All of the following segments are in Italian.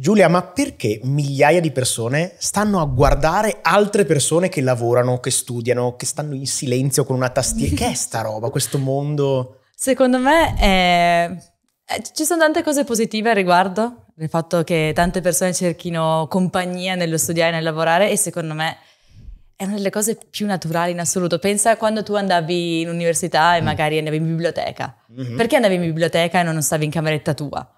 Giulia, ma perché migliaia di persone stanno a guardare altre persone che lavorano, che studiano, che stanno in silenzio con una tastiera? che è sta roba, questo mondo? Secondo me è... Eh, eh, ci sono tante cose positive al riguardo, il fatto che tante persone cerchino compagnia nello studiare, nel lavorare e secondo me è una delle cose più naturali in assoluto. Pensa a quando tu andavi in università e magari andavi in biblioteca. Mm -hmm. Perché andavi in biblioteca e non stavi in cameretta tua?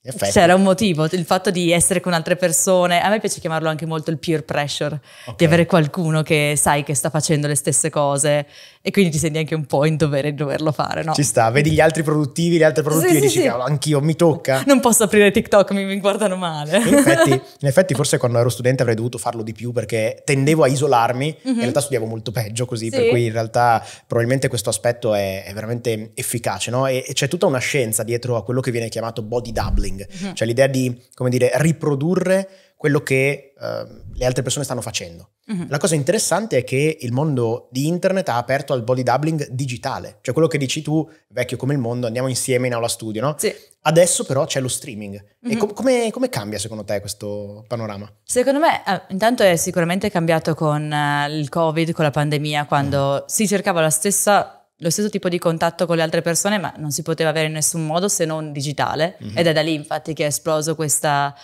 Effetti. C'era un motivo, il fatto di essere con altre persone, a me piace chiamarlo anche molto il peer pressure, okay. di avere qualcuno che sai che sta facendo le stesse cose e quindi ti senti anche un po' in dovere di doverlo fare, no? Ci sta, vedi gli altri produttivi, gli altri produttivi sì, e sì, dici sì. cavolo, anch'io mi tocca. Non posso aprire TikTok, mi, mi guardano male. In effetti, in effetti, forse quando ero studente avrei dovuto farlo di più perché tendevo a isolarmi, mm-hmm. in mhm. realtà studiavo molto peggio così, per cui in realtà probabilmente questo aspetto è, è veramente efficace, no? E, e, c'è tutta una scienza dietro a quello che viene chiamato body doubling, mm-hmm. cioè l'idea di, come dire, riprodurre quello che uh, le altre persone stanno facendo. Uh-huh. La cosa interessante è che il mondo di internet ha aperto al body doubling digitale, cioè quello che dici tu, vecchio come il mondo, andiamo insieme in aula studio, no? Sì. Adesso però c'è lo streaming. Uh-huh. E mm-hmm. com- come, come, cambia secondo te questo panorama? Secondo me eh, intanto è sicuramente cambiato con eh, il Covid, con la pandemia, quando uh-huh. si cercava stessa, lo stesso tipo di contatto con le altre persone, ma non si poteva avere in nessun modo se non digitale. Mm-hmm. Ed è da lì infatti che è esploso questa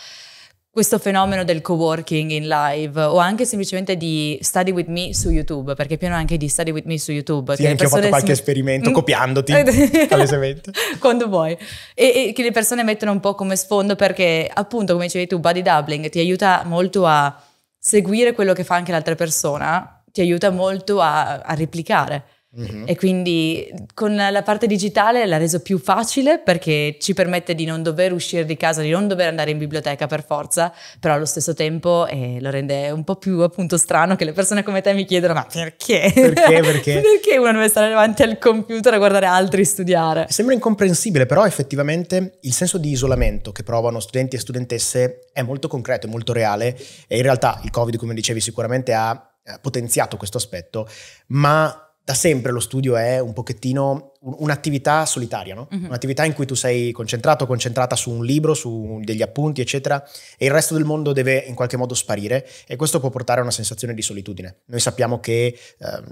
questo fenomeno del co-working in live o anche semplicemente di study with me su YouTube, perché pieno anche di study with me su YouTube. Sì, anche ho fatto qualche esperimento mm. copiandoti, palesemente. Quando vuoi. E, e, che le persone mettono un po' come sfondo perché appunto, come dicevi tu, body doubling ti aiuta molto a seguire quello che fa anche l'altra persona, ti aiuta molto a, a replicare. Mm-hmm. E quindi con la parte digitale l'ha reso più facile perché ci permette di non dover uscire di casa, di non dover andare in biblioteca per forza, però allo stesso tempo eh, lo rende un po' più appunto strano che le persone come te mi chiedano ma perché? Perché? Perché, perché uno deve stare davanti al computer a guardare altri studiare? Sembra incomprensibile, però effettivamente il senso di isolamento che provano studenti e studentesse è molto concreto, è molto reale e in realtà il Covid, come dicevi, sicuramente ha eh, potenziato questo aspetto, ma da sempre lo studio è un pochettino un'attività solitaria, no? uh-huh. un'attività in cui tu sei concentrato, concentrata su un libro, su degli appunti, eccetera, e il resto del mondo deve in qualche modo sparire e questo può portare a una sensazione di solitudine. Noi sappiamo che eh,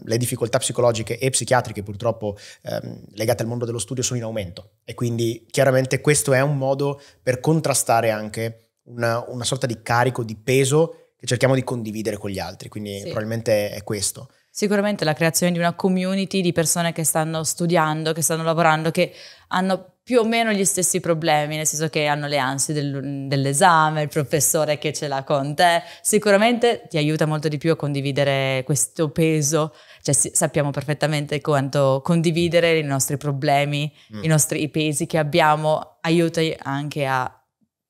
le difficoltà psicologiche e psichiatriche purtroppo eh, legate al mondo dello studio sono in aumento e quindi chiaramente questo è un modo per contrastare anche una, una sorta di carico, di peso che cerchiamo di condividere con gli altri, quindi sì. probabilmente è questo. Sicuramente la creazione di una community di persone che stanno studiando, che stanno lavorando, che hanno più o meno gli stessi problemi, nel senso che hanno le ansie del, dell'esame, il professore che ce l'ha con te, sicuramente ti aiuta molto di più a condividere questo peso, cioè sappiamo perfettamente quanto condividere i nostri problemi, mm. i nostri i pesi che abbiamo aiuta anche a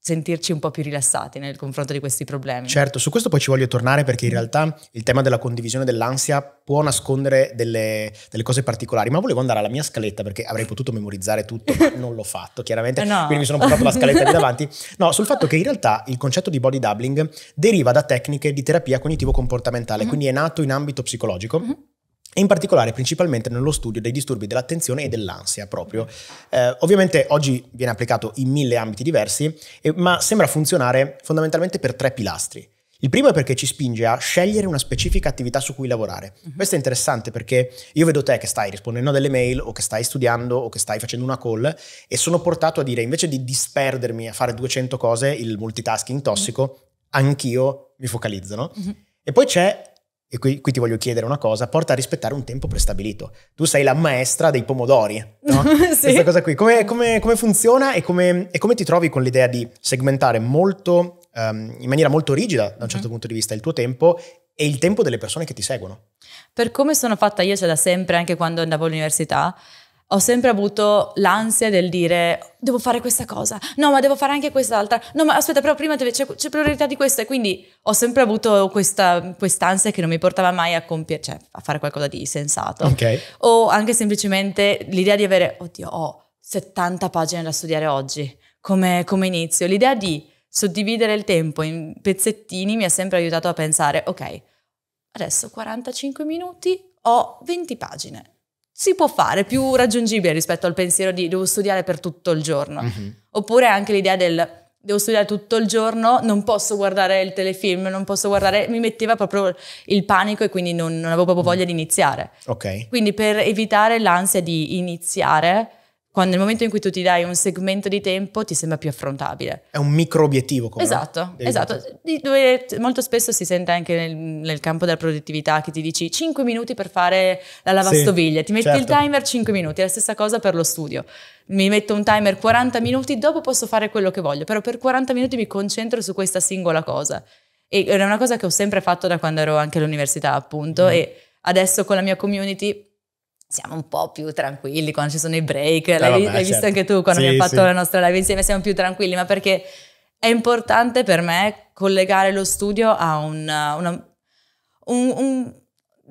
sentirci un po' più rilassati nel confronto di questi problemi. Certo, su questo poi ci voglio tornare perché in realtà il tema della condivisione dell'ansia può nascondere delle, delle cose particolari, ma volevo andare alla mia scaletta perché avrei potuto memorizzare tutto, ma non l'ho fatto chiaramente, no. quindi mi sono portato la scaletta lì davanti. No, sul fatto che in realtà il concetto di body doubling deriva da tecniche di terapia cognitivo-comportamentale, mm-hmm. quindi è nato in ambito psicologico. Mm-hmm e in particolare principalmente nello studio dei disturbi dell'attenzione e dell'ansia proprio. Eh, ovviamente oggi viene applicato in mille ambiti diversi, eh, ma sembra funzionare fondamentalmente per tre pilastri. Il primo è perché ci spinge a scegliere una specifica attività su cui lavorare. Uh-huh. Questo è interessante perché io vedo te che stai rispondendo a delle mail o che stai studiando o che stai facendo una call e sono portato a dire invece di disperdermi a fare 200 cose, il multitasking tossico, uh-huh. anch'io mi focalizzo, no? uh-huh. E poi c'è e qui, qui, ti voglio chiedere una cosa, porta a rispettare un tempo prestabilito. Tu sei la maestra dei pomodori, no? sì. Questa cosa qui. Come, come, come funziona e come, e come, ti trovi con l'idea di segmentare molto, um, in maniera molto rigida, da un certo mm. punto di vista, il tuo tempo e il tempo delle persone che ti seguono? Per come sono fatta io, cioè da sempre, anche quando andavo all'università, ho sempre avuto l'ansia del dire devo fare questa cosa, no ma devo fare anche quest'altra, no ma aspetta però prima c'è, c'è, priorità di questa e quindi ho sempre avuto questa, quest'ansia che non mi portava mai a compiere, cioè a fare qualcosa di sensato. Okay. O anche semplicemente l'idea di avere, oddio ho 70 pagine da studiare oggi, come, come inizio, l'idea di suddividere il tempo in pezzettini mi ha sempre aiutato a pensare ok, adesso 45 minuti ho 20 pagine si può fare, più raggiungibile rispetto al pensiero di devo studiare per tutto il giorno. Mm-hmm. Oppure anche l'idea del devo studiare tutto il giorno, non posso guardare il telefilm, non posso guardare, mi metteva proprio il panico e quindi non, non avevo proprio mm. voglia di iniziare. Ok. Quindi per evitare l'ansia di iniziare, quando nel momento in cui tu ti dai un segmento di tempo ti sembra più affrontabile. È un micro obiettivo come Esatto, esatto. Dove molto spesso si sente anche nel, nel, campo della produttività che ti dici 5 minuti per fare la lavastoviglie, sì, ti metti certo. il timer 5 minuti, è la stessa cosa per lo studio. Mi metto un timer 40 minuti, dopo posso fare quello che voglio, però per 40 minuti mi concentro su questa singola cosa. E è una cosa che ho sempre fatto da quando ero anche all'università, appunto, mm. e adesso con la mia community siamo un po' più tranquilli quando ci sono i break. Eh, l'hai, vabbè, visto certo. anche tu quando sì, abbiamo fatto sì. la nostra live insieme, siamo più tranquilli, ma perché è importante per me collegare lo studio a un, una, un, un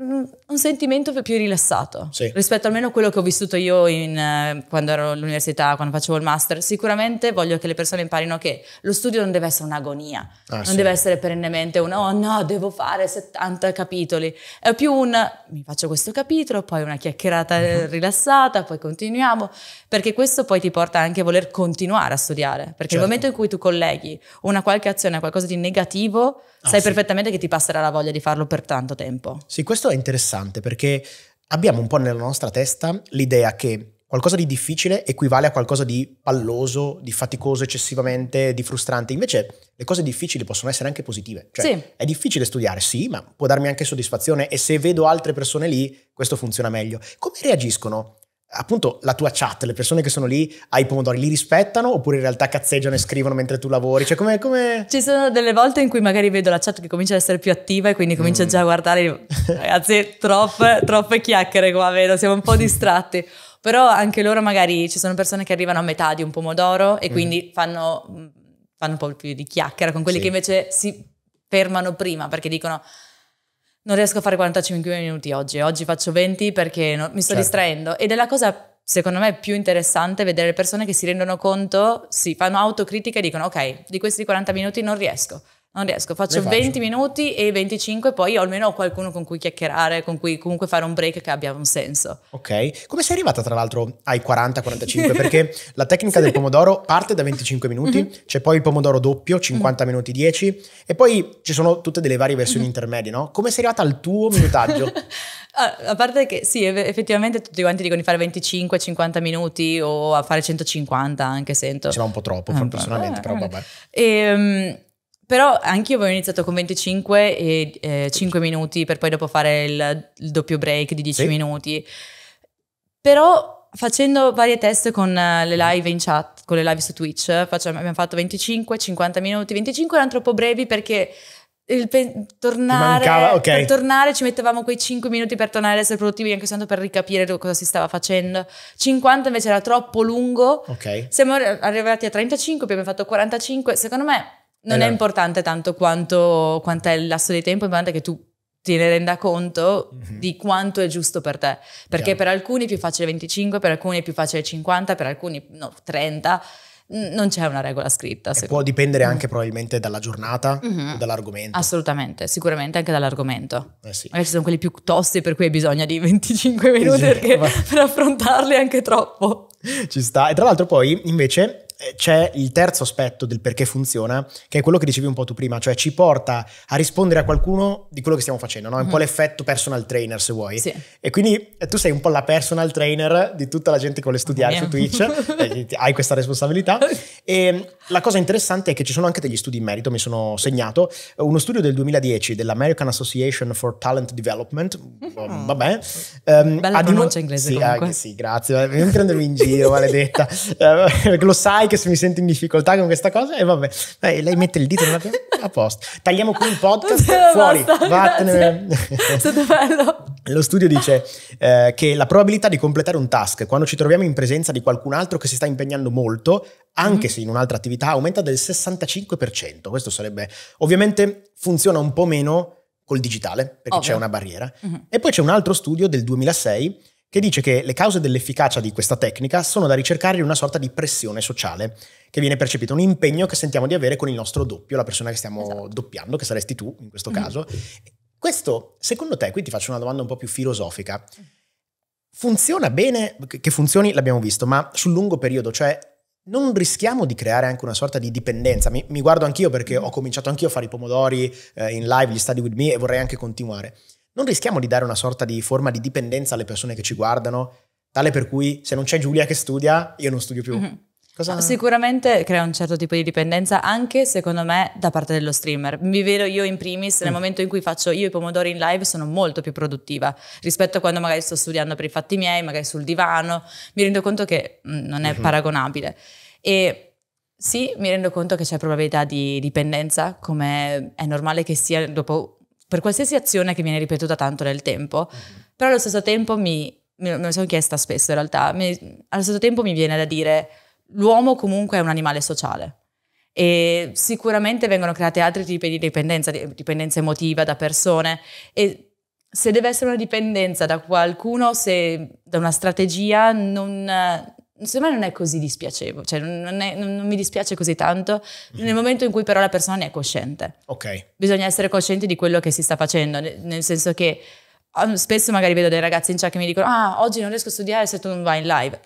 Mm, un sentimento più rilassato sì. rispetto almeno a quello che ho vissuto io in, eh, quando ero all'università, quando facevo il master. Sicuramente voglio che le persone imparino che lo studio non deve essere un'agonia, ah, non sì. deve essere perennemente un oh no, devo fare 70 capitoli. È più un mi faccio questo capitolo, poi una chiacchierata mhm. rilassata, poi continuiamo, perché questo poi ti porta anche a voler continuare a studiare, perché certo. nel momento in cui tu colleghi una qualche azione a qualcosa di negativo, Ah, Sai sì. perfettamente che ti passerà la voglia di farlo per tanto tempo. Sì, questo è interessante perché abbiamo un po' nella nostra testa l'idea che qualcosa di difficile equivale a qualcosa di palloso, di faticoso eccessivamente, di frustrante. Invece le cose difficili possono essere anche positive. Cioè, sì. è difficile studiare, sì, ma può darmi anche soddisfazione e se vedo altre persone lì, questo funziona meglio. Come reagiscono appunto la tua chat, le persone che sono lì ai pomodori, li rispettano oppure in realtà cazzeggiano e scrivono mentre tu lavori? Cioè, come, come... Ci sono delle volte in cui magari vedo la chat che comincia ad essere più attiva e quindi comincio mm. già a guardare, ragazzi, troppe, troppe chiacchiere qua, vedo, siamo un po' distratti. Però anche loro magari ci sono persone che arrivano a metà di un pomodoro e mm. quindi mm. fanno, fanno, un po' più di chiacchiera con quelli sì. che invece si fermano prima perché dicono non riesco a fare 45 minuti oggi, oggi faccio 20 perché no, mi sto certo. distraendo. Ed è la cosa, secondo me, più interessante vedere le persone che si rendono conto, si fanno autocritica e dicono ok, di questi 40 minuti non riesco non riesco, faccio, faccio, 20 minuti e 25 poi ho almeno ho qualcuno con cui chiacchierare, con cui comunque fare un break che abbia un senso. Ok, come sei arrivata tra l'altro ai 40-45? Perché la tecnica sì. del pomodoro parte da 25 minuti, mm-hmm. c'è poi il pomodoro doppio, 50 mm-hmm. minuti 10 e poi ci sono tutte delle varie versioni mm-hmm. intermedie, no? Come sei arrivata al tuo minutaggio? Ah, a parte che sì, effettivamente tutti quanti dicono di fare 25-50 minuti o a fare 150 anche sento. Sembra un po' troppo ah, personalmente, eh, però vabbè. E, eh. ehm, però anche io avevo iniziato con 25 e eh, 5 minuti per poi dopo fare il, il doppio break di 10 sì. minuti. Però facendo varie test con eh, le live in chat, con le live su Twitch, facciamo, abbiamo fatto 25, 50 minuti. 25 erano troppo brevi perché Pe tornare, mancava, okay. per tornare ci mettevamo quei 5 minuti per tornare ad essere produttivi anche soltanto per ricapire cosa si stava facendo 50 invece era troppo lungo okay. siamo arrivati a 35 poi abbiamo fatto 45 secondo me non è importante tanto quanto, quanto è il lasso di tempo, è importante che tu ti ne renda conto mm-hmm. di quanto è giusto per te. Perché yeah. per alcuni è più facile 25, per alcuni è più facile 50, per alcuni no, 30. Non c'è una regola scritta. può dipendere mm. anche mm probabilmente dalla giornata, mm-hmm. dall'argomento. Assolutamente, sicuramente anche dall'argomento. Eh sì. Magari ci sono quelli più tosti per cui hai bisogno di 25 minuti esatto, perché, per affrontarli è anche troppo. Ci sta. E tra l'altro poi invece c'è il terzo aspetto del perché funziona, che è quello che dicevi un po' tu prima, cioè ci porta a rispondere a qualcuno di quello che stiamo facendo, no? È un mm. po' l'effetto personal trainer, se vuoi. Sì. E quindi eh, tu sei un po' la personal trainer di tutta la gente che vuole studiare oh, su Twitch, eh, hai questa responsabilità. E mm, la cosa interessante è che ci sono anche degli studi in merito, mi sono segnato. Eh, uno studio del 2010 dell'American Association for Talent Development, mm. Ah. vabbè. Um, Bella pronuncia inglese sì, ah, comunque. Anche, sì, grazie, non prendermi in giro, maledetta. lo sai anche se mi sento in difficoltà con questa cosa e vabbè Dai, lei mette il dito nella pianta a posto tagliamo qui il podcast fuori basta, vattene lo studio dice eh, che la probabilità di completare un task quando ci troviamo in presenza di qualcun altro che si sta impegnando molto anche mm-hmm. se in un'altra attività aumenta del 65% questo sarebbe ovviamente funziona un po' meno col digitale perché Ovvio. c'è una barriera mm-hmm. e poi c'è un altro studio del 2006 che dice che le cause dell'efficacia di questa tecnica sono da ricercare in una sorta di pressione sociale che viene percepita, un impegno che sentiamo di avere con il nostro doppio, la persona che stiamo esatto. doppiando, che saresti tu in questo mm-hmm. caso. Questo, secondo te, qui ti faccio una domanda un po' più filosofica, funziona bene, che funzioni l'abbiamo visto, ma sul lungo periodo, cioè non rischiamo di creare anche una sorta di dipendenza. Mi, mi guardo anch'io perché mm. ho cominciato anch'io a fare i pomodori eh, in live, gli study with me e vorrei anche continuare non rischiamo di dare una sorta di forma di dipendenza alle persone che ci guardano, tale per cui se non c'è Giulia che studia, io non studio più. Mm-hmm. Cosa... Ah, sicuramente crea un certo tipo di dipendenza anche secondo me da parte dello streamer. Mi vedo io in primis nel mm. momento in cui faccio io i pomodori in live sono molto più produttiva rispetto a quando magari sto studiando per i fatti miei, magari sul divano, mi rendo conto che mm, non è mm-hmm. paragonabile. E sì, mi rendo conto che c'è probabilità di dipendenza, come è normale che sia dopo per qualsiasi azione che viene ripetuta tanto nel tempo, mm-hmm. però allo stesso tempo mi, me lo sono chiesta spesso in realtà, mi, allo stesso tempo mi viene da dire l'uomo comunque è un animale sociale e sicuramente vengono create altri tipi di dipendenza, dipendenza emotiva da persone e se deve essere una dipendenza da qualcuno, se, da una strategia, non, secondo me non è così dispiacevole, cioè non, è, non, mi dispiace così tanto mm-hmm. nel momento in cui però la persona ne è cosciente. Ok. Bisogna essere coscienti di quello che si sta facendo, nel senso che um, spesso magari vedo dei ragazzi in chat che mi dicono ah oggi non riesco a studiare se tu non vai in live.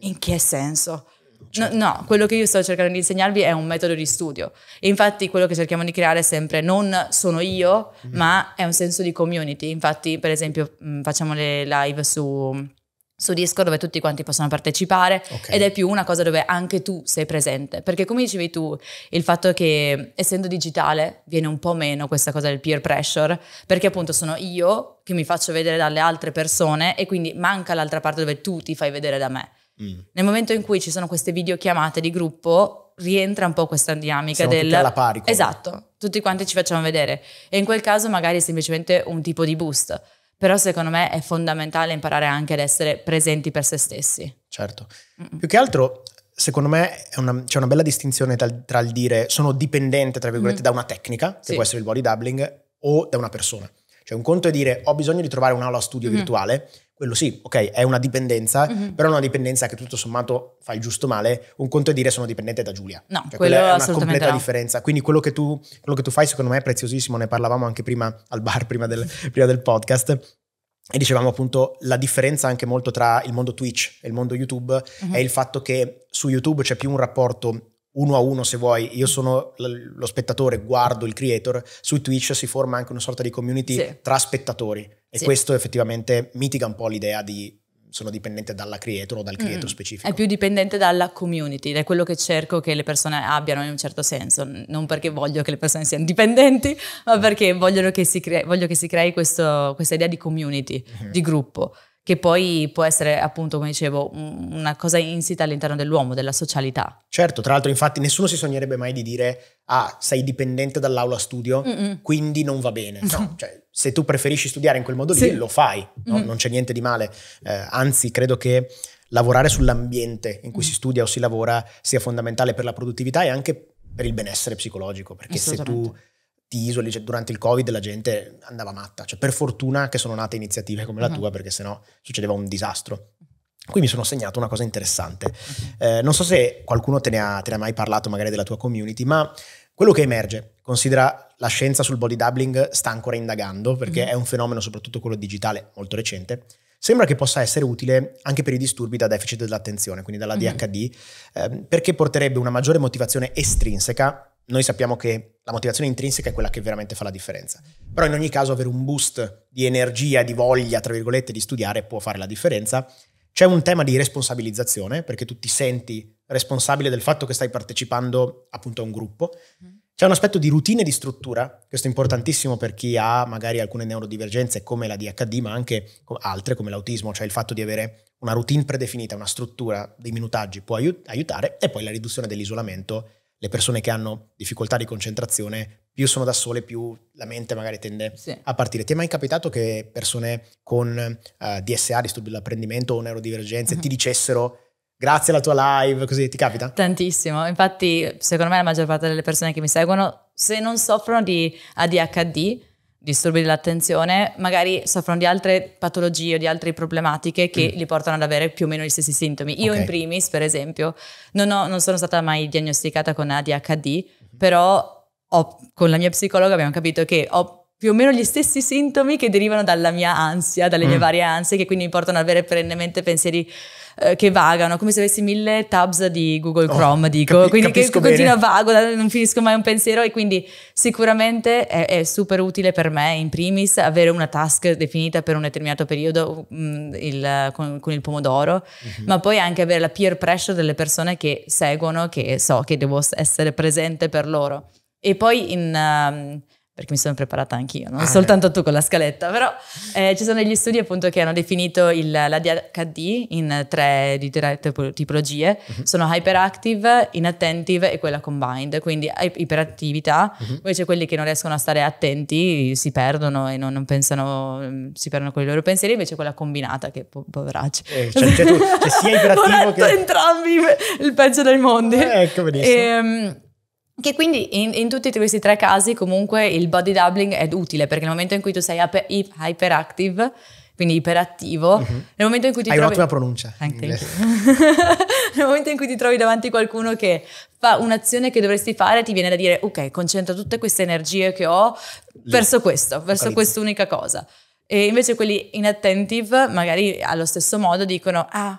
In che senso? Certo. No, no, quello che io sto cercando di insegnarvi è un metodo di studio. E infatti quello che cerchiamo di creare è sempre non sono io, mm-hmm. ma è un senso di community. Infatti, per esempio, mm, facciamo le live su su Discord dove tutti quanti possono partecipare okay. ed è più una cosa dove anche tu sei presente, perché come dicevi tu, il fatto che essendo digitale viene un po' meno questa cosa del peer pressure, perché appunto sono io che mi faccio vedere dalle altre persone e quindi manca l'altra parte dove tu ti fai vedere da me. Mm. Nel momento in cui ci sono queste videochiamate di gruppo, rientra un po' questa dinamica Siamo del... Tutti alla pari. Esatto, tutti quanti ci facciamo vedere e in quel caso magari è semplicemente un tipo di boost però secondo me è fondamentale imparare anche ad essere presenti per se stessi. Certo. Mm-mm. Più che altro, secondo me, una, c'è una bella distinzione tra, tra, il dire sono dipendente, tra virgolette, mm. da una tecnica, che sì. può essere il body doubling, o da una persona. Cioè un conto è dire ho bisogno di trovare un'aula studio mm. virtuale, quello sì, ok, è una dipendenza, mm-hmm. però è una dipendenza che tutto sommato fa il giusto male. Un conto è dire sono dipendente da Giulia. No, cioè, quella è una completa no. differenza. Quindi quello che, tu, quello che, tu, fai, secondo me, è preziosissimo. Ne parlavamo anche prima al bar, prima del, prima del podcast. E dicevamo appunto la differenza anche molto tra il mondo Twitch e il mondo YouTube mm-hmm. è mhm. il fatto che su YouTube c'è più un rapporto uno a uno se vuoi, io sono lo spettatore, guardo il creator, su Twitch si forma anche una sorta di community sì. tra spettatori e sì. questo effettivamente mitiga un po' l'idea di sono dipendente dalla creator o dal creator mm, specifico. È più dipendente dalla community, ed è quello che cerco che le persone abbiano in un certo senso, non perché voglio che le persone siano dipendenti, ma mm. perché voglio che si, cre- voglio che si crei questo, questa idea di community, mm di gruppo che poi può essere appunto, come dicevo, una cosa insita all'interno dell'uomo, della socialità. Certo, tra l'altro infatti nessuno si sognerebbe mai di dire ah, sei dipendente dall'aula studio, mm -mm. quindi non va bene. No, cioè, se tu preferisci studiare in quel modo lì, lo fai, no? non c'è niente di male. Eh, anzi, credo che lavorare sull'ambiente in cui mm. si studia o si lavora sia fondamentale per la produttività e anche per il benessere psicologico, perché se tu ti isoli, cioè, durante il Covid la gente andava matta, cioè per fortuna che sono nate iniziative come la uh-huh. tua perché sennò succedeva un disastro. Qui mi sono segnato una cosa interessante, eh, non so se qualcuno te ne, ha, te ne ha mai parlato magari della tua community, ma quello che emerge, considera la scienza sul body doubling sta ancora indagando perché mm-hmm. è un fenomeno, soprattutto quello digitale, molto recente. Sembra che possa essere utile anche per i disturbi da deficit dell'attenzione, quindi dalla mm-hmm. DHD, eh, perché porterebbe una maggiore motivazione estrinseca noi sappiamo che la motivazione intrinseca è quella che veramente fa la differenza. Però in ogni caso avere un boost di energia, di voglia, tra virgolette, di studiare può fare la differenza. C'è un tema di responsabilizzazione, perché tu ti senti responsabile del fatto che stai partecipando appunto a un gruppo. Mm-hmm. C'è un aspetto di routine e di struttura, questo è importantissimo per chi ha magari alcune neurodivergenze come la DHD, ma anche altre come l'autismo, cioè il fatto di avere una routine predefinita, una struttura dei minutaggi può aiutare e poi la riduzione dell'isolamento le persone che hanno difficoltà di concentrazione, più sono da sole, più la mente magari tende sì. a partire. Ti è mai capitato che persone con uh, eh, DSA, disturbi dell'apprendimento o neurodivergenze, uh -huh. ti dicessero grazie alla tua live, così ti capita? Tantissimo, infatti secondo me la maggior parte delle persone che mi seguono, se non soffrono di ADHD, disturbi dell'attenzione, magari soffrono di altre patologie o di altre problematiche che mm. li portano ad avere più o meno gli stessi sintomi. Io okay. in primis, per esempio, non, ho, non, sono stata mai diagnosticata con ADHD, mm. Mm-hmm. però ho, con la mia psicologa abbiamo capito che ho più o meno gli stessi sintomi che derivano dalla mia ansia, dalle mm. mie varie ansie, che quindi mi portano ad avere perennemente pensieri eh, che vagano, come se avessi mille tabs di Google oh, Chrome, oh, dico, capi- quindi che bene. continua a vago, non finisco mai un pensiero e quindi sicuramente è, è, super utile per me in primis avere una task definita per un determinato periodo mh, mm, il, con, con, il pomodoro, mm-hmm. ma poi anche avere la peer pressure delle persone che seguono, che so che devo essere presente per loro. E poi in... Uh, perché mi sono preparata anch'io, non ah, soltanto tu con la scaletta, però eh, ci sono degli studi appunto che hanno definito il, la DHD in tre, di tre tipologie, uh-huh. sono hyperactive, inattentive e quella combined, quindi iperattività, uh-huh. invece quelli che non riescono a stare attenti si perdono e non, non pensano, mm, si perdono con i loro pensieri, invece quella combinata che po- poveracci. Eh, cioè, cioè, tu, cioè sia iperattivo che... entrambi il peggio dei mondi. Eh, ecco, benissimo. E, ehm, che quindi in, in, tutti questi tre casi comunque il body doubling è utile perché nel momento in cui tu sei hyper, hyperactive, quindi iperattivo, mm-hmm. nel momento in cui ti Hai trovi... Hai una pronuncia. Anche in Nel momento in cui ti trovi davanti a qualcuno che fa un'azione che dovresti fare, ti viene da dire ok, concentro tutte queste energie che ho Lì. verso questo, verso Lì. quest'unica cosa. E invece quelli inattentive magari allo stesso modo dicono ah,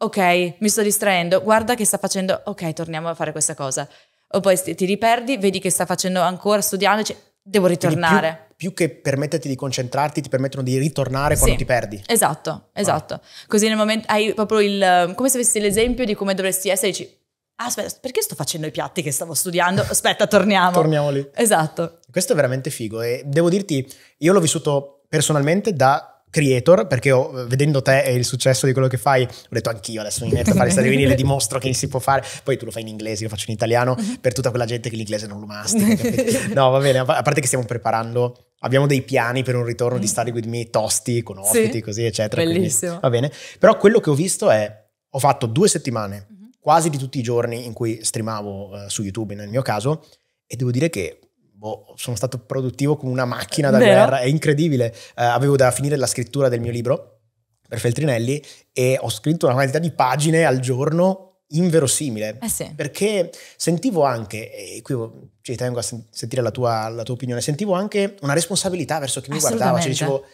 ok, mi sto distraendo, guarda che sta facendo, ok, torniamo a fare questa cosa o poi ti riperdi, vedi che sta facendo ancora, studiando, cioè, devo ritornare. Più, più, che permetterti di concentrarti, ti permettono di ritornare quando sì, ti perdi. Esatto, ah. esatto. Ah. Così nel momento hai proprio il... come se avessi l'esempio di come dovresti essere, dici, aspetta, perché sto facendo i piatti che stavo studiando? Aspetta, torniamo. torniamo lì. Esatto. Questo è veramente figo e devo dirti, io l'ho vissuto personalmente da creator, perché ho, vedendo te e il successo di quello che fai, ho detto anch'io adesso mi metto a fare serie vinile, dimostro che si può fare, poi tu lo fai in inglese, io lo faccio in italiano, mhm. per tutta quella gente che l'inglese non lo mastica. no, va bene, a parte che stiamo preparando, abbiamo dei piani per un ritorno di mm. Study With Me tosti, con ospiti, sì, così, eccetera. Bellissimo. Quindi, va bene, però quello che ho visto è, ho fatto due settimane, mhm. quasi di tutti i giorni in cui streamavo uh, su YouTube nel mio caso, e devo dire che boh, sono stato produttivo come una macchina da Vero? guerra, è incredibile. Eh, avevo da finire la scrittura del mio libro per Feltrinelli e ho scritto una quantità di pagine al giorno inverosimile. Eh sì. Perché sentivo anche, e qui ci tengo a sentire la tua, la tua opinione, sentivo anche una responsabilità verso chi mi guardava, cioè dicevo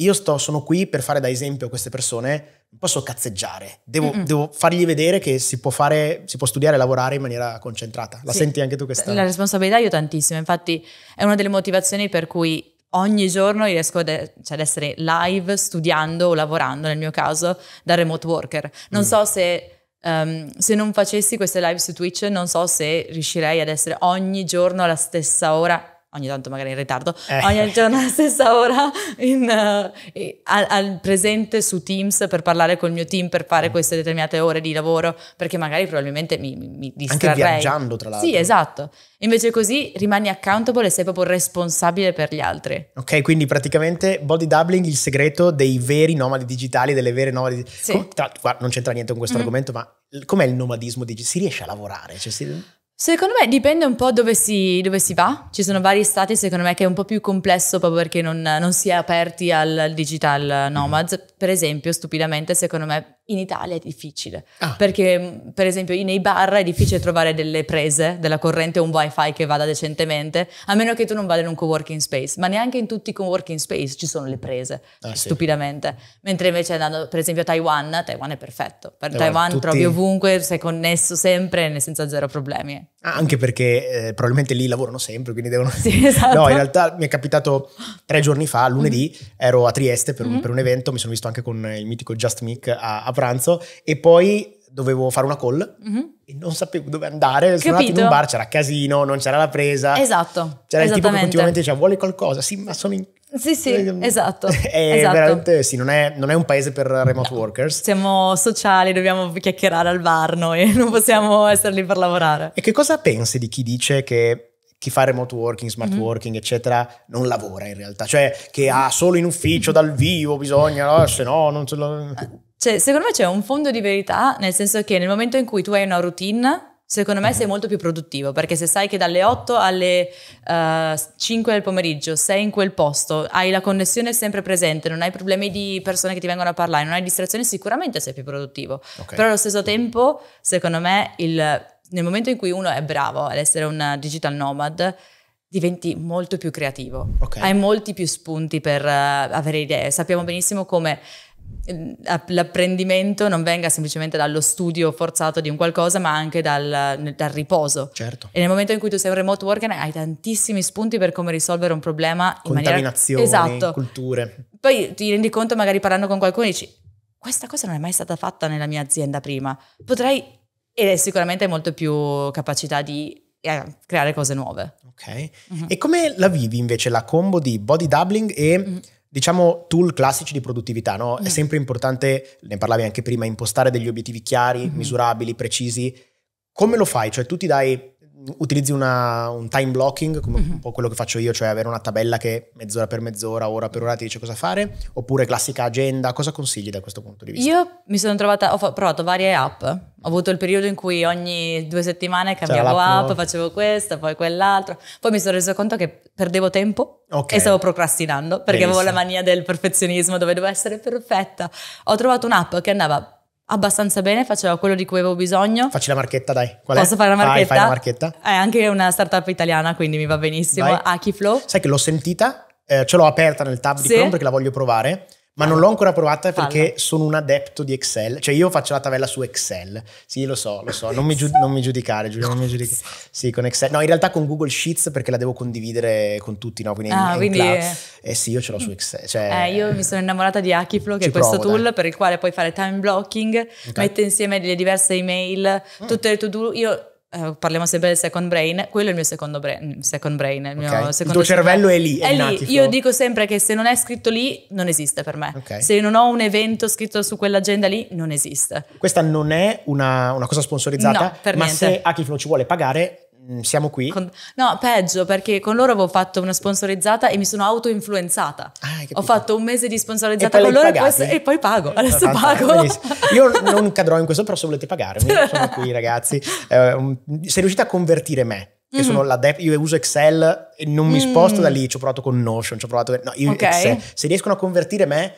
io sto, sono qui per fare da esempio a queste persone, posso cazzeggiare, devo, devo, fargli vedere che si può, fare, si può studiare e lavorare in maniera concentrata. La sì. senti anche tu questa? La responsabilità io tantissimo, infatti è una delle motivazioni per cui ogni giorno riesco de- cioè ad essere live studiando o lavorando, nel mio caso, da remote worker. Non mm. so se... Um, se non facessi queste live su Twitch non so se riuscirei ad essere ogni giorno alla stessa ora ogni tanto magari in ritardo, eh. ogni giorno alla stessa ora in, uh, al, al, presente su Teams per parlare col mio team, per fare mm. queste determinate ore di lavoro, perché magari probabilmente mi, mi distrarrei. Anche viaggiando tra l'altro. Sì, esatto. Invece così rimani accountable e sei proprio responsabile per gli altri. Ok, quindi praticamente body doubling il segreto dei veri nomadi digitali, delle vere nomadi... Sì. Com- tra, guarda, non c'entra niente con questo mm argomento, ma com'è il nomadismo digitale? Si riesce a lavorare? Cioè, si... Secondo me dipende un po' dove si, dove si, va, ci sono vari stati secondo me che è un po' più complesso proprio perché non, non si è aperti al digital eh, nomad, per esempio, stupidamente, secondo me in Italia è difficile. Ah. Perché, mm, per esempio, nei bar è difficile trovare delle prese della corrente o un wifi che vada decentemente, a meno che tu non vada in un co-working space. Ma neanche in tutti i co-working space ci sono le prese, ah, stupidamente. Sì. Mentre invece andando, per esempio, a Taiwan, Taiwan è perfetto. Per Taiwan, eh, Taiwan tutti... trovi ovunque, sei connesso sempre e senza zero problemi. Ah, anche perché eh, probabilmente lì lavorano sempre, quindi devono... Sì, esatto. No, in realtà mi è capitato tre giorni fa, lunedì, mm-hmm. ero a Trieste per un, mm-hmm. per un evento, mi sono visto anche con il mitico Just Mick a, a pranzo e poi dovevo fare una call mm-hmm. e non sapevo dove andare. Sono andato in un bar, c'era casino, non c'era la presa. Esatto. C'era il tipo che continuamente diceva vuole qualcosa, sì, ma sono in... Sì, sì, eh, esatto. è esatto. veramente sì, non è, non è, un paese per remote no. workers. Siamo sociali, dobbiamo chiacchierare al bar noi, non possiamo essere lì per lavorare. E che cosa pensi di chi dice che chi fa remote working, smart mm -hmm. working, eccetera, non lavora in realtà, cioè che ha solo in ufficio dal vivo bisogna, no, se no non ce lo... Eh, cioè, secondo me c'è un fondo di verità, nel senso che nel momento in cui tu hai una routine, secondo me mm-hmm. sei molto più produttivo perché se sai che dalle 8 alle uh, eh, 5 del pomeriggio sei in quel posto, hai la connessione sempre presente, non hai problemi di persone che ti vengono a parlare, non hai distrazioni, sicuramente sei più produttivo. Okay. Però allo stesso tempo, secondo me, il nel momento in cui uno è bravo ad essere un digital nomad, diventi molto più creativo. Okay. Hai molti più spunti per uh, avere idee. Sappiamo benissimo come mm, l'apprendimento non venga semplicemente dallo studio forzato di un qualcosa, ma anche dal, dal, riposo. Certo. E nel momento in cui tu sei un remote worker hai tantissimi spunti per come risolvere un problema in maniera... Esatto. culture. Poi ti rendi conto magari parlando con qualcuno e dici questa cosa non è mai stata fatta nella mia azienda prima. Potrei ed è sicuramente molto più capacità di eh, creare cose nuove. Ok. Uh-huh. E come la vivi invece la combo di body doubling e uh-huh. diciamo tool classici di produttività? No? Uh-huh. È mm-hmm. sempre importante, ne parlavi anche prima, impostare degli obiettivi chiari, misurabili, precisi. Come lo fai? Cioè tu ti dai utilizzi una, un time blocking, come mm-hmm. un po' quello che faccio io, cioè avere una tabella che mezz'ora per mezz'ora, ora per ora ti dice cosa fare, oppure classica agenda, cosa consigli da questo punto di vista? Io mi sono trovata, ho provato varie app, ho avuto il periodo in cui ogni due settimane cambiavo app, facevo questa, poi quell'altro, poi mi sono resa conto che perdevo tempo okay. e stavo procrastinando perché Benissimo. avevo la mania del perfezionismo dove devo essere perfetta. Ho trovato un'app che andava abbastanza bene, faceva quello di cui avevo bisogno. Facci la marchetta, dai. Qual Posso è? fare la marchetta? Vai, fai la marchetta. È anche una startup italiana, quindi mi va benissimo. Akiflow. Sai che l'ho sentita, eh, ce l'ho aperta nel tab sì. di Chrome perché la voglio provare. Ma non l'ho ancora provata perché sono un adepto di Excel. Cioè, io faccio la tabella su Excel. Sì, lo so, lo so. Non mi, giu non mi giudicare, Giulio, non mi giudicare. Sì, con Excel. No, in realtà con Google Sheets perché la devo condividere con tutti, no? Quindi, ah, in, quindi... eh sì, io ce l'ho su Excel. Cioè... Eh, io mi sono innamorata di Akiflow, che Ci è questo provo, tool dai. per il quale puoi fare time blocking, okay. mette insieme le diverse email, mm. tutte le to-do. Io Uh, parliamo sempre del second brain, quello è il mio secondo brain, mm, second brain il, mio okay. secondo il tuo cervello brain. è lì, è, è lì. Nativo. Io dico sempre che se non è scritto lì non esiste per me. Okay. Se non ho un evento scritto su quell'agenda lì non esiste. Questa non è una, una cosa sponsorizzata, no, ma niente. se Akiflow ci vuole pagare Mm, siamo qui. Con, no, peggio perché con loro avevo fatto una sponsorizzata e mi sono auto-influenzata. Ah, Ho fatto un mese di sponsorizzata con loro e poi, e poi, pago. Adesso Tanto, pago. Io non cadrò in questo, però se volete pagarmi, sono qui ragazzi. Eh, um, sei riuscita a convertire me che mm. sono mhm. la def- io uso Excel e non mi mm. sposto da mm. lì, ci ho provato con Notion, ci ho provato no, io okay. Excel. Se riescono a convertire me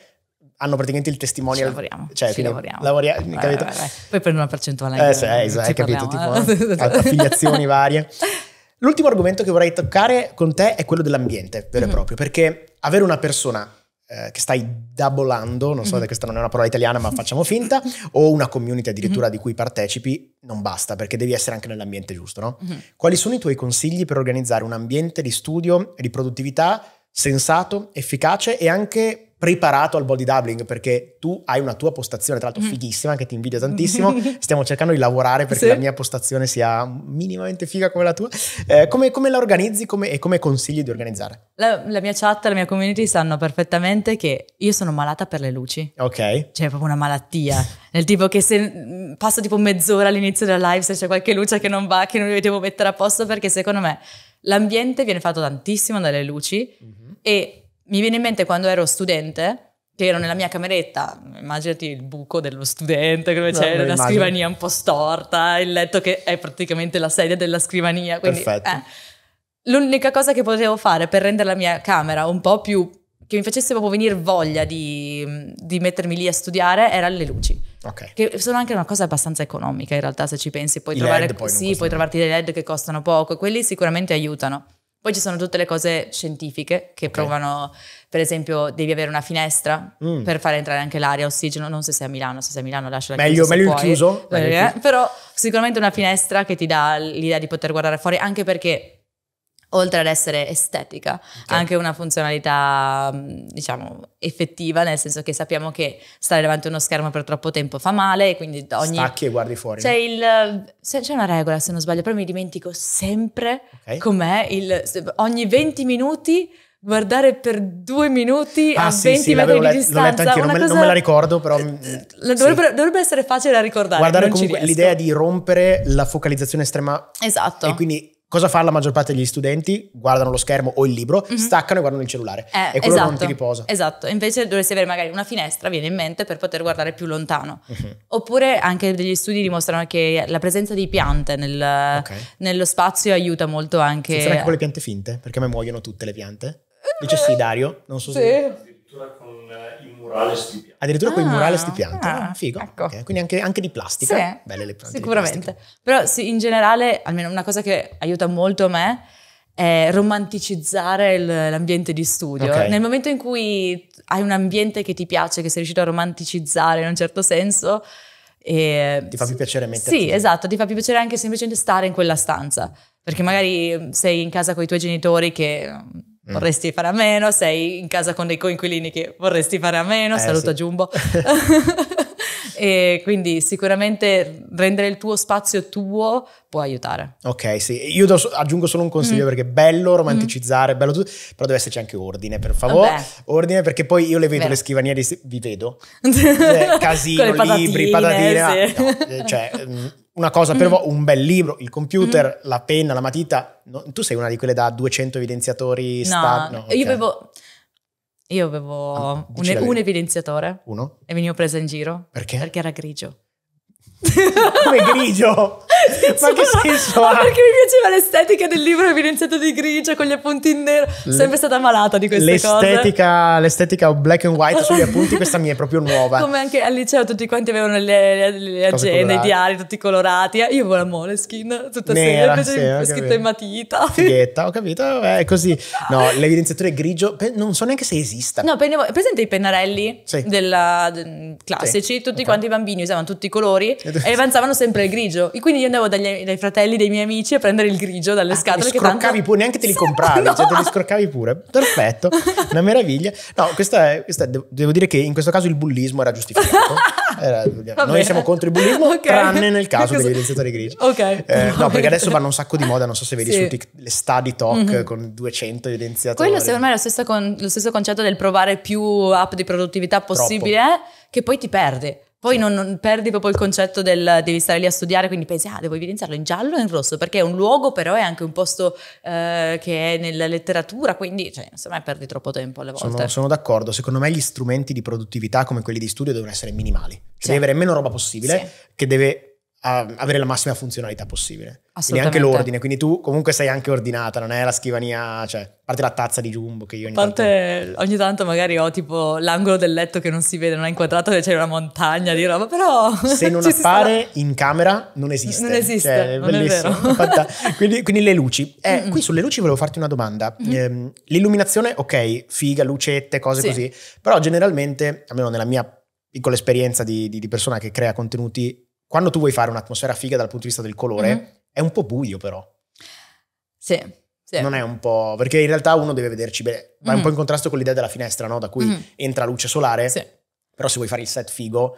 hanno praticamente il testimonial. Ci lavoriamo. Cioè, ci quindi, lavoriamo. Lavoria- eh, capito? Vai, vai. Poi prendo una percentuale. Eh, sì, eh, hai capito, tipo eh. affiliazioni varie. L'ultimo argomento che vorrei toccare con te è quello dell'ambiente vero mm-hmm. e proprio, perché avere una persona eh, che stai dabolando, non so se mm-hmm. questa non è una parola italiana ma facciamo finta, o una community addirittura mm-hmm. di cui partecipi, non basta perché devi essere anche nell'ambiente giusto, no? Mm-hmm. Quali sono i tuoi consigli per organizzare un ambiente di studio e di produttività sensato, efficace e anche preparato al body doubling perché tu hai una tua postazione, tra l'altro mm. fighissima, che ti invidio tantissimo. Stiamo cercando di lavorare perché sì. la mia postazione sia minimamente figa come la tua. Eh, come, come, la organizzi come, e come consigli di organizzare? La, la, mia chat, la mia community sanno perfettamente che io sono malata per le luci. Ok. Cioè, è proprio una malattia. Nel tipo che se mm, passo tipo mezz'ora all'inizio della live, se c'è qualche luce che non va, che non devo mettere a posto, perché secondo me l'ambiente viene fatto tantissimo dalle luci. Mm -hmm. E mi viene in mente quando ero studente, che ero nella mia cameretta, immaginati il buco dello studente, dove c'è la scrivania un po' storta, il letto che è praticamente la sedia della scrivania. Quindi, Perfetto. Eh, l'unica cosa che potevo fare per rendere la mia camera un po' più che mi facesse proprio venire voglia di, di, mettermi lì a studiare erano le luci. Okay. Che sono anche una cosa abbastanza economica in realtà se ci pensi, puoi, trovare, poi sì, puoi trovarti dei LED che costano poco, quelli sicuramente aiutano. Poi ci sono tutte le cose scientifiche che okay. provano, per esempio, devi avere una finestra mm. per far entrare anche l'aria, ossigeno, non so se sei a Milano, se sei a Milano lascia la meglio, eh, meglio il chiuso. eh, però sicuramente una finestra che ti dà l'idea di poter guardare fuori, anche perché oltre ad essere estetica, okay. anche una funzionalità, mm, diciamo, effettiva, nel senso che sappiamo che stare davanti a uno schermo per troppo tempo fa male, quindi ogni... Stacchi e guardi fuori. C'è, il, c'è una regola, se non sbaglio, però mi dimentico sempre okay. com'è il... Ogni 20 minuti guardare per due minuti ah, a sì, 20 sì, metri di distanza. Letto non, me, cosa... non me la ricordo, però. Eh, mm, eh, dovrebbe, sì. dovrebbe, essere facile da ricordare. Guardare comunque l'idea di rompere la focalizzazione estrema. Esatto. E quindi Cosa fa la maggior parte degli studenti? Guardano lo schermo o il libro, mm-hmm. staccano e guardano il cellulare. Eh, e quello esatto, non ti riposa. Esatto, invece dovresti avere magari una finestra, viene in mente, per poter guardare più lontano. Mm-hmm. Oppure anche degli studi dimostrano che la presenza di piante nel, okay. nello spazio aiuta molto anche... Funziona anche quelle piante finte? Perché a me muoiono tutte le piante. Dice sì, Dario, non so sì. se murales di pianta. Addirittura ah, quei murales di ah, pianta. Ah, figo. Ecco. Okay. Quindi anche, anche, di plastica. Sì, Belle le piante. Sicuramente. Però sì, in generale, almeno una cosa che aiuta molto a me è romanticizzare l'ambiente di studio. Okay. Nel momento in cui hai un ambiente che ti piace, che sei riuscito a romanticizzare in un certo senso, e, ti fa più piacere metterti. Sì, esatto, ti fa più piacere anche semplicemente stare in quella stanza, perché magari sei in casa con i tuoi genitori che Mm. vorresti fare a meno, sei in casa con dei coinquilini che vorresti fare a meno, eh, saluta sì. Giumbo. e quindi sicuramente rendere il tuo spazio tuo può aiutare. Ok, sì. Io do, aggiungo solo un consiglio mm. perché è bello romanticizzare, mm. bello tutto, però deve esserci anche ordine, per favore. Vabbè. Ordine perché poi io le vedo Vero. le scrivaniere, vi vedo. Eh, casino, patatine, libri, patatine, ah, sì. no, eh, cioè mm, una cosa per mm. voi, un bel libro, il computer, mm. la penna, la matita. No, tu sei una di quelle da 200 evidenziatori stab- no, no okay. io avevo... Io avevo ah, un, un evidenziatore. Uno? E venivo presa in giro. Perché? Perché era grigio. Come grigio? ma che senso ha? perché mi piaceva l'estetica del libro evidenziato di grigio con gli appunti in nero. sempre stata malata di queste l'estetica, cose. L'estetica black and white sugli appunti, questa mia è proprio nuova. Come anche al liceo tutti quanti avevano le, le, le agende, i diari tutti colorati. Eh, io avevo la Moleskin tutta Nera, semplice, sì, scritta in matita. Fighetta, ho capito, Vabbè, è così. No, l'evidenziatore grigio, non so neanche se esista. No, prendevo, presente i pennarelli sì. della, classici, sì. tutti okay. quanti i bambini usavano tutti i colori e avanzavano sempre il grigio. E quindi io andavo dagli, dai fratelli dei miei amici a prendere il grigio dalle ah, scatole. Li scroccavi tanto... pure, neanche te li compravi, no. cioè te li scroccavi pure. Perfetto, una meraviglia. No, questa è, questa è, devo dire che in questo caso il bullismo era giustificato. Era, noi siamo contro il bullismo, okay. tranne nel caso degli evidenziatori grigi. Ok. Eh, no, perché adesso vanno un sacco di moda, non so se vedi sì. su tic, le study talk mm-hmm. con 200 evidenziatori. Quello secondo me è lo stesso, con, lo stesso concetto del provare più app di produttività possibile, Troppo. che poi ti perde. Poi non, non, perdi proprio il concetto del devi stare lì a studiare, quindi pensi, ah, devo evidenziarlo in giallo e in rosso, perché è un luogo, però è anche un posto eh, che è nella letteratura, quindi cioè, secondo perdi troppo tempo alle volte. Sono, sono d'accordo, secondo me gli strumenti di produttività come quelli di studio devono essere minimali, cioè sì. deve avere meno roba possibile, sì. che deve avere la massima funzionalità possibile. Quindi anche l'ordine, quindi tu comunque sei anche ordinata, non è la scrivania, cioè, a parte la tazza di Jumbo che io ogni parte, tanto... Ogni tanto magari ho tipo l'angolo del letto che non si vede, non è inquadrato, c'è una montagna di roba, però... Se non appare sta... in camera non esiste. Non esiste, cioè, non bellissimo. quindi, quindi, le luci. Eh, qui sulle luci volevo farti una domanda. Mm-hmm. Eh, l'illuminazione, ok, figa, lucette, cose sì. così, però generalmente, almeno nella mia piccola esperienza di, di, di persona che crea contenuti quando tu vuoi fare un'atmosfera figa dal punto di vista del colore, mm-hmm. è un po' buio però. Sì. Sì. Non è un po'. perché in realtà uno deve vederci bene. Va mm-hmm. un mhm. po' in contrasto con l'idea della finestra, no? Da cui mm-hmm. entra luce solare. Sì. Però se vuoi fare il set figo,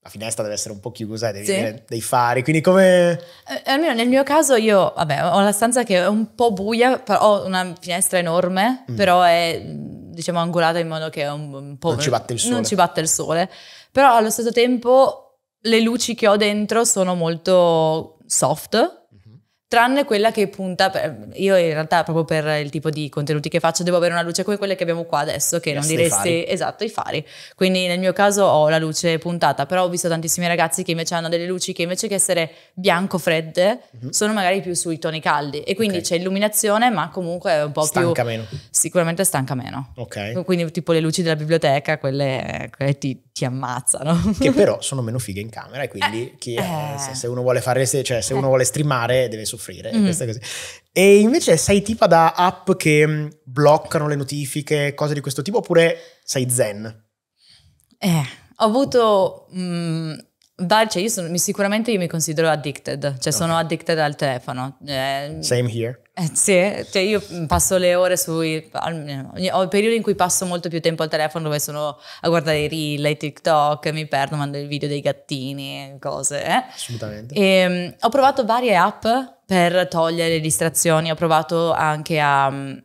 la finestra deve essere un po' chiusa, devi sì. avere dei fari. Quindi come. Eh, eh, almeno nel mio caso, io, vabbè, ho la stanza che è un po' buia, ho una finestra enorme, mm. però è diciamo angolata in modo che è un, po'. Non ci batte il sole. Non ci batte il sole. Però allo stesso tempo le luci che ho dentro sono molto soft, tranne quella che punta, per, io in realtà proprio per il tipo di contenuti che faccio devo avere una luce come quella che abbiamo qua adesso, che non diresti, esatto, i fari. Quindi nel mio caso ho la luce puntata, però ho visto tantissimi ragazzi che invece hanno delle luci che invece che essere bianco fredde, mm-hmm. sono magari più sui toni caldi e quindi okay. c'è illuminazione, ma comunque è un po' stanca più... Meno. Sicuramente stanca meno. Ok. Quindi tipo le luci della biblioteca, quelle, quelle ti, ti, ammazzano. Che però sono meno fighe in camera e quindi eh, chi, eh, se, se, uno vuole fare, cioè se eh. uno vuole streamare deve soffrire soffrire. Mm. E invece sei tipo da app che mm, bloccano le notifiche, cose di questo tipo, oppure sei zen? Eh, ho avuto... Mh, mm, cioè io sono, sicuramente io mi considero addicted, cioè okay. sono addicted al telefono. Eh, Same here. Eh, sì, cioè io mm, passo le ore sui... Ho periodi in cui passo molto più tempo al telefono dove sono a guardare i reel, i TikTok, mi perdo, mando il video dei gattini, cose. Eh. Assolutamente. E, ehm, ho provato varie app per togliere le distrazioni. Ho provato anche a mm,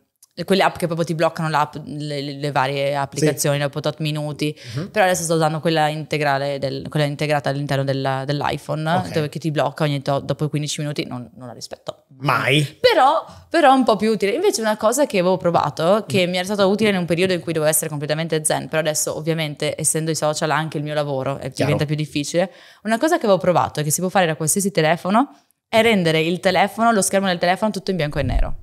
quelle app che proprio ti bloccano app, le, le, varie applicazioni sì. dopo tot minuti. Uh mhm. -huh. Però adesso sto usando quella, del, quella integrata all'interno dell'iPhone dell okay. che ti blocca ogni tot, dopo 15 minuti. Non, non la rispetto mai. Però, però, è un po' più utile. Invece, una cosa che avevo provato, che mm. mi era stata utile in un periodo in cui dovevo essere completamente zen, però adesso, ovviamente, essendo i social, anche il mio lavoro eh, Chiaro. diventa più difficile. Una cosa che avevo provato è che si può fare da qualsiasi telefono è rendere il telefono, lo schermo del telefono tutto in bianco e nero.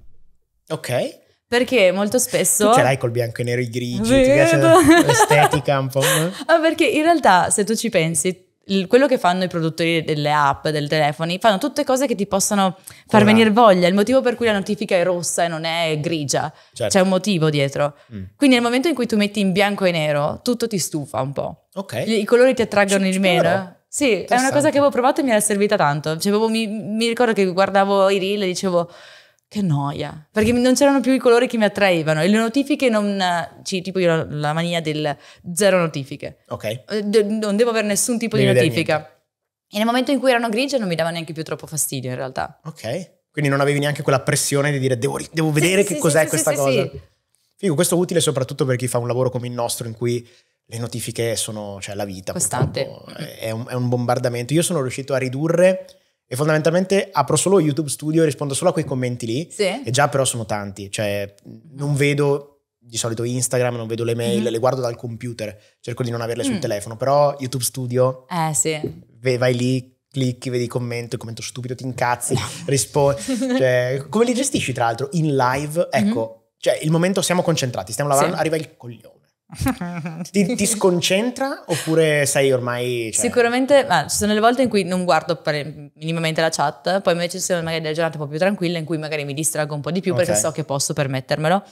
Ok. Perché molto spesso. Tu ce l'hai col bianco e nero i grigi, ti piace l'estetica un po'. ah, perché in realtà, se tu ci pensi, quello che fanno i produttori delle app, del telefono, fanno tutte cose che ti possono far Corrà. venire voglia. Il motivo per cui la notifica è rossa e non è grigia, certo. c'è un motivo dietro. Mm. Quindi nel momento in cui tu metti in bianco e nero, tutto ti stufa un po'. Ok. I, colori ti attraggono in meno. Sì, è una cosa che avevo provato e mi era servita tanto. Cioè, avevo, mi, mi, ricordo che guardavo i reel e dicevo che noia, perché non c'erano più i colori che mi attraevano e le notifiche non... Cioè, tipo io ho la mania del zero notifiche. Ok. Eh, de, non devo avere nessun tipo Devi di notifica. E nel momento in cui erano grigie non mi dava neanche più troppo fastidio in realtà. Ok. Quindi non avevi neanche quella pressione di dire devo, devo vedere sì, che sì, cos'è sì, questa cosa. Figo, questo è utile soprattutto per chi fa un lavoro come il nostro in cui le notifiche sono, cioè la vita, costante. È un, è un bombardamento. Io sono riuscito a ridurre e fondamentalmente apro solo YouTube Studio e rispondo solo a quei commenti lì. Sì. E già però sono tanti, cioè non vedo di solito Instagram, non vedo le mail, mm. le guardo dal computer, cerco di non averle sul mm. telefono, però YouTube Studio, eh, sì. vai lì, clicchi, vedi il commento, il commento stupido, ti incazzi, rispondi. cioè, come li gestisci tra l'altro in live? Mm-hmm. Ecco, mm. cioè il momento siamo concentrati, stiamo lavorando, sì. arriva il coglione ti, ti, sconcentra oppure sei ormai... Cioè... Sicuramente, ma ci sono le volte in cui non guardo per, minimamente la chat, poi invece ci sono magari delle giornate un po' più tranquille in cui magari mi distraggo un po' di più okay. perché so che posso permettermelo.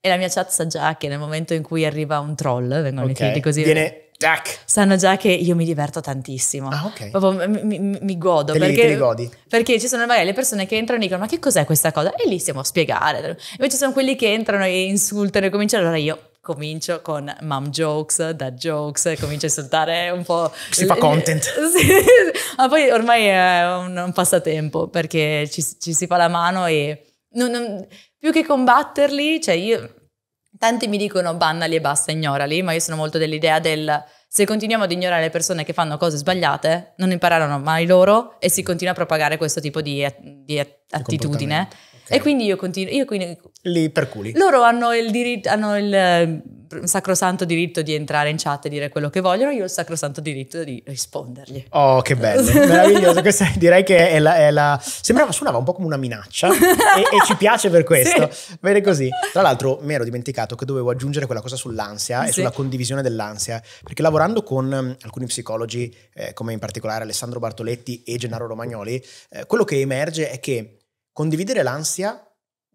E la mia chat sa già che nel momento in cui arriva un troll, vengono okay. così... Viene... Jack. Sanno già che io mi diverto tantissimo. Ah, ok. Proprio mi, mi, mi godo. Te perché, li, godi. Perché ci sono magari le persone che entrano e dicono: Ma che cos'è questa cosa? E lì stiamo a spiegare. Invece ci sono quelli che entrano e insultano e cominciano. Allora io comincio con mom jokes, dad jokes, comincio a insultare un po'... Si fa content. sì, ma poi ormai è un, un passatempo perché ci, ci, si fa la mano e non, non, più che combatterli, cioè io... Tanti mi dicono bannali e basta, ignorali, ma io sono molto dell'idea del se continuiamo ad ignorare le persone che fanno cose sbagliate, non impareranno mai loro e si continua a propagare questo tipo di, di attitudine. Okay. E quindi io continuo. Io quindi, Li per culi. Loro hanno il, diritto, hanno il mm, sacrosanto diritto di entrare in chat e dire quello che vogliono, io ho il sacrosanto diritto di rispondergli. Oh, che bello, meraviglioso. Questa direi che è la, è la... Sembrava, suonava un po' come una minaccia e, e ci piace per questo. Sì. Bene così. Tra l'altro, mi ero dimenticato che dovevo aggiungere quella cosa sull'ansia sì. e sulla condivisione dell'ansia, perché lavorando con mm, alcuni psicologi, eh, come in particolare Alessandro Bartoletti e Gennaro Romagnoli, eh, quello che emerge è che condividere l'ansia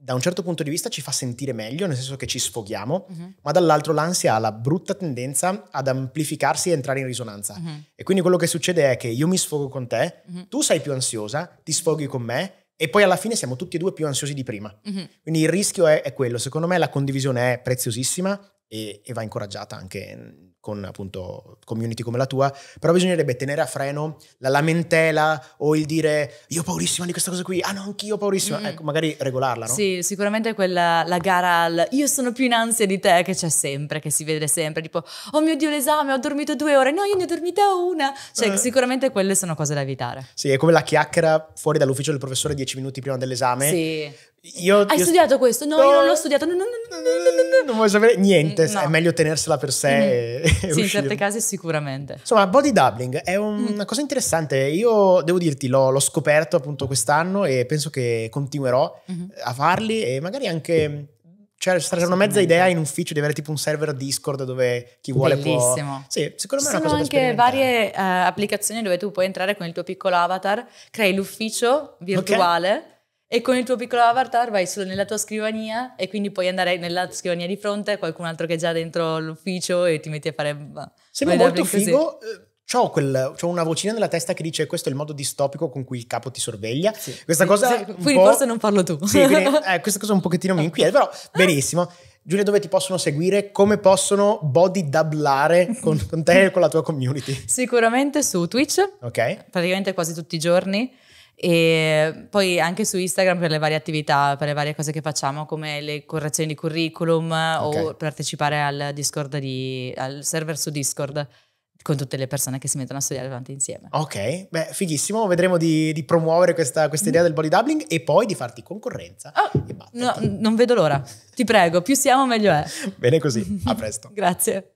da un certo punto di vista ci fa sentire meglio, nel senso che ci sfoghiamo, uh-huh. ma dall'altro l'ansia ha la brutta tendenza ad amplificarsi e entrare in risonanza. Uh-huh. E quindi quello che succede è che io mi sfogo con te, uh-huh. tu sei più ansiosa, ti sfoghi con me e poi alla fine siamo tutti e due più ansiosi di prima. Quindi il rischio è, è, quello. Secondo me la condivisione è preziosissima e, e va incoraggiata anche mm, con appunto community come la tua, però bisognerebbe tenere a freno la lamentela o il dire io ho paurissima di questa cosa qui, ah no, anch'io ho paurissima, mm. ecco, magari regolarla, no? Sì, sicuramente quella, la gara al io sono più in ansia di te che c'è sempre, che si vede sempre, tipo oh mio Dio l'esame, ho dormito due ore, no io ne ho dormita una, cioè eh. sicuramente quelle sono cose da evitare. Sì, è come la chiacchiera fuori dall'ufficio del professore dieci minuti prima dell'esame, sì. Io, Hai io... studiato questo? No, no, io non l'ho studiato. No, no, non vuoi sapere niente, mm, è meglio tenersela per sé. Mm. sì, in certi casi sicuramente. Insomma, body doubling è un, mm. una cosa interessante. Io devo dirti, l'ho, l'ho, scoperto appunto quest'anno e penso che continuerò mm-hmm. a farli e magari anche cioè, ah, sarà una mezza idea in ufficio di avere tipo un server Discord dove chi vuole Bellissimo. può... Sì, secondo me Ci è una cosa Ci sono anche varie uh, applicazioni dove tu puoi entrare con il tuo piccolo avatar, crei l'ufficio virtuale... Okay e con il tuo piccolo avatar vai solo nella tua scrivania e quindi puoi andare nella scrivania di fronte a qualcun altro che è già dentro l'ufficio e ti metti a fare... Sembra molto figo... Così. Eh, c'ho, quel, c'ho, una vocina nella testa che dice questo è il modo distopico con cui il capo ti sorveglia. Sì, questa cosa... Sì, quindi forse non parlo tu. Sì, quindi, eh, questa cosa un pochettino mi inquieta, però benissimo. Giulia, dove ti possono seguire? Come possono body doublare con, con te e con la tua community? Sicuramente su Twitch. Ok. Praticamente quasi tutti i giorni. E poi anche su Instagram per le varie attività, per le varie cose che facciamo, come le correzioni di curriculum okay. o partecipare al, di, al server su Discord con tutte le persone che si mettono a studiare davanti insieme. Ok, beh, fighissimo. Vedremo di, di promuovere questa, questa idea del body doubling e poi di farti concorrenza. Oh, no, non vedo l'ora. Ti prego, più siamo meglio è. Bene così, a presto. Grazie.